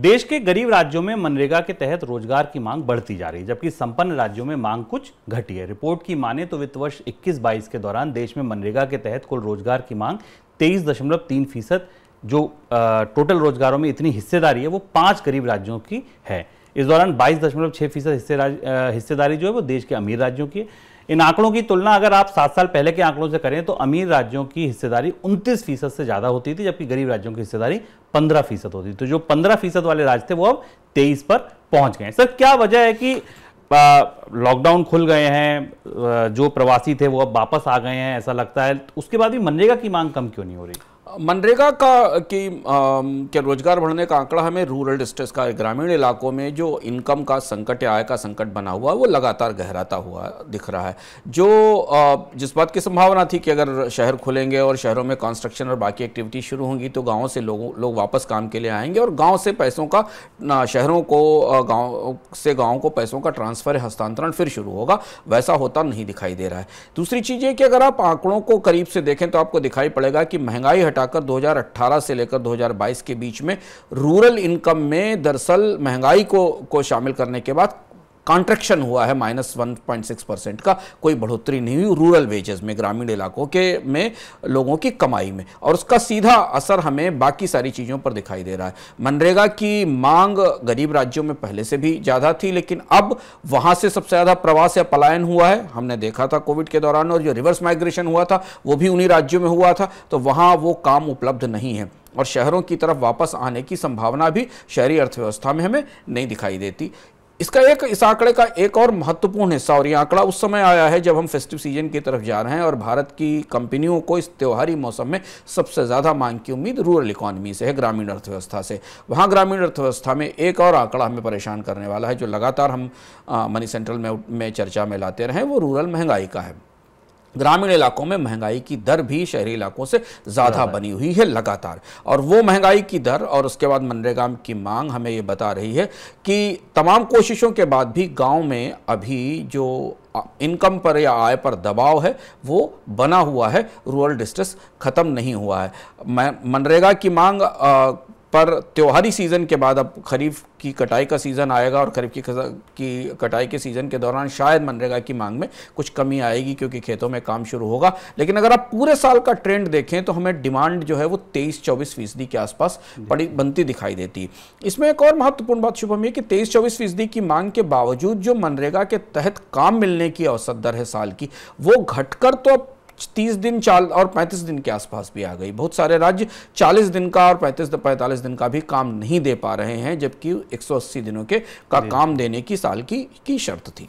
देश के गरीब राज्यों में मनरेगा के तहत रोजगार की मांग बढ़ती जा रही है जबकि संपन्न राज्यों में मांग कुछ घटी है रिपोर्ट की माने तो वित्त वर्ष इक्कीस बाईस के दौरान देश में मनरेगा के तहत कुल रोजगार की मांग तेईस दशमलव तीन फीसद जो आ, टोटल रोजगारों में इतनी हिस्सेदारी है वो पांच गरीब राज्यों की है इस दौरान 22.6 फीसद हिस्सेदारी जो है वो देश के अमीर राज्यों की है इन आंकड़ों की तुलना अगर आप सात साल पहले के आंकड़ों से करें तो अमीर राज्यों की हिस्सेदारी उनतीस फीसद से ज़्यादा होती थी जबकि गरीब राज्यों की हिस्सेदारी पंद्रह फीसद होती थी तो जो पंद्रह फीसद वाले राज्य थे वो अब तेईस पर पहुंच गए सर क्या वजह है कि लॉकडाउन खुल गए हैं जो प्रवासी थे वो अब वापस आ गए हैं ऐसा लगता है उसके बाद भी मनरेगा की मांग कम क्यों नहीं हो रही मनरेगा का कि क्या रोजगार बढ़ने का आंकड़ा हमें रूरल डिस्ट्रेस का ग्रामीण इलाकों में जो इनकम का संकट या आय का संकट बना हुआ वो लगातार गहराता हुआ दिख रहा है जो जिस बात की संभावना थी कि अगर शहर खुलेंगे और शहरों में कंस्ट्रक्शन और बाकी एक्टिविटी शुरू होंगी तो गाँव से लोगों लोग वापस काम के लिए आएंगे और गाँव से पैसों का शहरों को गाँव से गाँव को पैसों का ट्रांसफ़र हस्तांतरण फिर शुरू होगा वैसा होता नहीं दिखाई दे रहा है दूसरी चीज़ ये कि अगर आप आंकड़ों को करीब से देखें तो आपको दिखाई पड़ेगा कि महंगाई घटाकर 2018 से लेकर 2022 के बीच में रूरल इनकम में दरअसल महंगाई को को शामिल करने के बाद कॉन्ट्रेक्शन हुआ है minus one point six percent का कोई बढ़ोतरी नहीं हुई रूरल वेजेस में ग्रामीण इलाकों के में लोगों की कमाई में और उसका सीधा असर हमें बाकी सारी चीज़ों पर दिखाई दे रहा है मनरेगा की मांग गरीब राज्यों में पहले से भी ज़्यादा थी लेकिन अब वहाँ से सबसे ज़्यादा प्रवास या पलायन हुआ है हमने देखा था कोविड के दौरान और जो रिवर्स माइग्रेशन हुआ था वो भी उन्हीं राज्यों में हुआ था तो वहाँ वो काम उपलब्ध नहीं है और शहरों की तरफ वापस आने की संभावना भी शहरी अर्थव्यवस्था में हमें नहीं दिखाई देती इसका एक इस आंकड़े का एक और महत्वपूर्ण हिस्सा और ये आंकड़ा उस समय आया है जब हम फेस्टिव सीजन की तरफ जा रहे हैं और भारत की कंपनियों को इस त्योहारी मौसम में सबसे ज़्यादा मांग की उम्मीद रूरल इकोनॉमी से है ग्रामीण अर्थव्यवस्था से वहाँ ग्रामीण अर्थव्यवस्था में एक और आंकड़ा हमें परेशान करने वाला है जो लगातार हम मनी सेंट्रल में, में चर्चा में लाते रहें वो रूरल महंगाई का है ग्रामीण इलाकों में महंगाई की दर भी शहरी इलाकों से ज़्यादा बनी हुई है लगातार और वो महंगाई की दर और उसके बाद मनरेगा की मांग हमें ये बता रही है कि तमाम कोशिशों के बाद भी गांव में अभी जो इनकम पर या आय पर दबाव है वो बना हुआ है रूरल डिस्ट्रेस ख़त्म नहीं हुआ है मनरेगा की मांग आ, पर त्योहारी सीज़न के बाद अब खरीफ की कटाई का सीज़न आएगा और खरीफ की की कटाई के सीज़न के दौरान शायद मनरेगा की मांग में कुछ कमी आएगी क्योंकि खेतों में काम शुरू होगा लेकिन अगर आप पूरे साल का ट्रेंड देखें तो हमें डिमांड जो है वो तेईस चौबीस फीसदी के आसपास बड़ी बनती दिखाई देती है इसमें एक और महत्वपूर्ण बात शुभम यह कि तेईस चौबीस फीसदी की मांग के बावजूद जो मनरेगा के तहत काम मिलने की औसत दर है साल की वो घटकर तो अब तीस दिन चाल और पैंतीस दिन के आसपास भी आ गई बहुत सारे राज्य चालीस दिन का और पैंतीस पैंतालीस दिन का भी काम नहीं दे पा रहे हैं जबकि अस्सी दिनों के का काम देने की साल की की शर्त थी